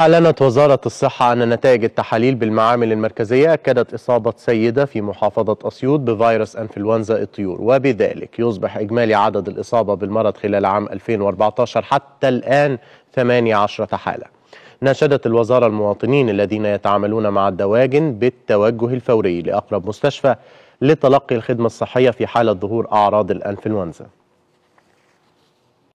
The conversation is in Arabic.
أعلنت وزارة الصحة أن نتائج التحاليل بالمعامل المركزية أكدت إصابة سيدة في محافظة أسيوط بفيروس أنفلونزا الطيور وبذلك يصبح إجمالي عدد الإصابة بالمرض خلال عام 2014 حتى الآن 18 حالة ناشدت الوزارة المواطنين الذين يتعاملون مع الدواجن بالتوجه الفوري لأقرب مستشفى لتلقي الخدمة الصحية في حالة ظهور أعراض الأنفلونزا